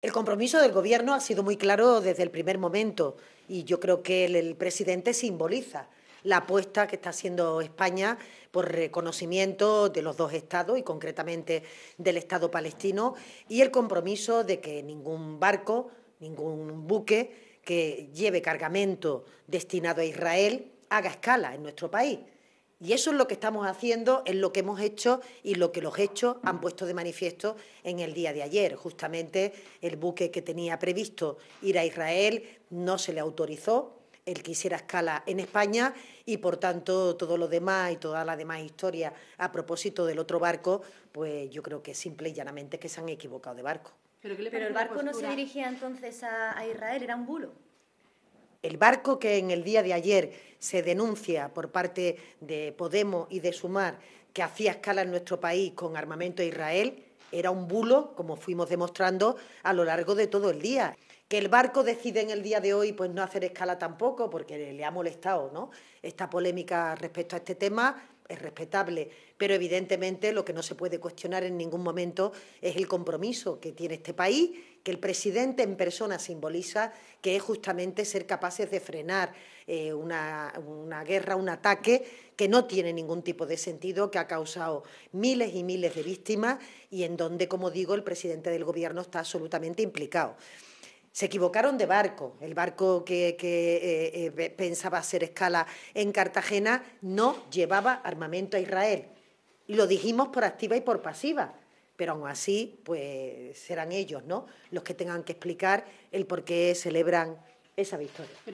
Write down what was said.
El compromiso del Gobierno ha sido muy claro desde el primer momento y yo creo que el, presidente simboliza la apuesta que está haciendo España por reconocimiento de los dos estados y concretamente del Estado palestino y el compromiso de que ningún barco, ningún buque que lleve cargamento destinado a Israel haga escala en nuestro país. Y eso es lo que estamos haciendo, es lo que hemos hecho y lo que los hechos han puesto de manifiesto en el día de ayer. Justamente el buque que tenía previsto ir a Israel no se le autorizó, el que hiciera escala en España y, por tanto, todo lo demás y toda la demás historia a propósito del otro barco, pues yo creo que simple y llanamente que se han equivocado de barco. Pero, el barco no se dirigía entonces a Israel, era un bulo el barco que en el día de ayer se denuncia por parte de Podemos y de Sumar que hacía escala en nuestro país con armamento de Israel era un bulo, como fuimos demostrando a lo largo de todo el día. Que el barco decide en el día de hoy pues no hacer escala tampoco porque le ha molestado ¿no? esta polémica respecto a este tema es respetable, pero evidentemente lo que no se puede cuestionar en ningún momento es el compromiso que tiene este país, que el presidente en persona simboliza, que es justamente ser capaces de frenar eh, una guerra, un ataque que no tiene ningún tipo de sentido, que ha causado miles y miles de víctimas y en donde, como digo, el presidente del Gobierno está absolutamente implicado. Se equivocaron de barco. El barco que, eh, eh, pensaba hacer escala en Cartagena no llevaba armamento a Israel. Y lo dijimos por activa y por pasiva. Pero aún así, pues serán ellos, ¿no? Los que tengan que explicar el por qué celebran esa victoria.